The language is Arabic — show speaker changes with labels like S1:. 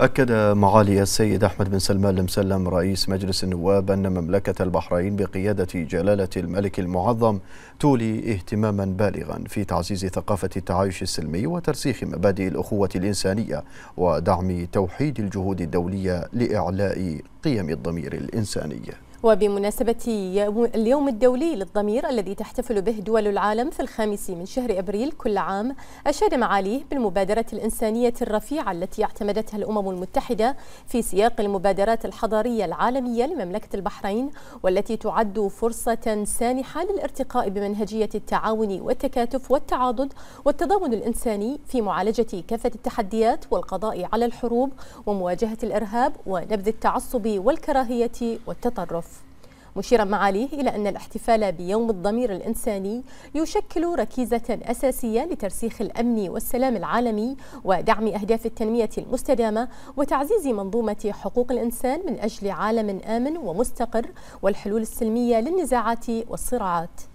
S1: أكد معالي السيد أحمد بن سلمان المسلم رئيس مجلس النواب أن مملكة البحرين بقيادة جلالة الملك المعظم تولي اهتماما بالغا في تعزيز ثقافة التعايش السلمي وترسيخ مبادئ الأخوة الإنسانية ودعم توحيد الجهود الدولية لإعلاء قيم الضمير الإنساني
S2: وبمناسبة اليوم الدولي للضمير الذي تحتفل به دول العالم في الخامس من شهر أبريل كل عام أشاد معاليه بالمبادرة الإنسانية الرفيعة التي اعتمدتها الأمم المتحدة في سياق المبادرات الحضارية العالمية لمملكة البحرين والتي تعد فرصة سانحة للارتقاء بمنهجية التعاون والتكاتف والتعاضد والتضامن الإنساني في معالجة كافة التحديات والقضاء على الحروب ومواجهة الإرهاب ونبذ التعصب والكراهية والتطرف مشيرا معاليه إلى أن الاحتفال بيوم الضمير الإنساني يشكل ركيزة أساسية لترسيخ الأمن والسلام العالمي ودعم أهداف التنمية المستدامة وتعزيز منظومة حقوق الإنسان من أجل عالم آمن ومستقر والحلول السلمية للنزاعات والصراعات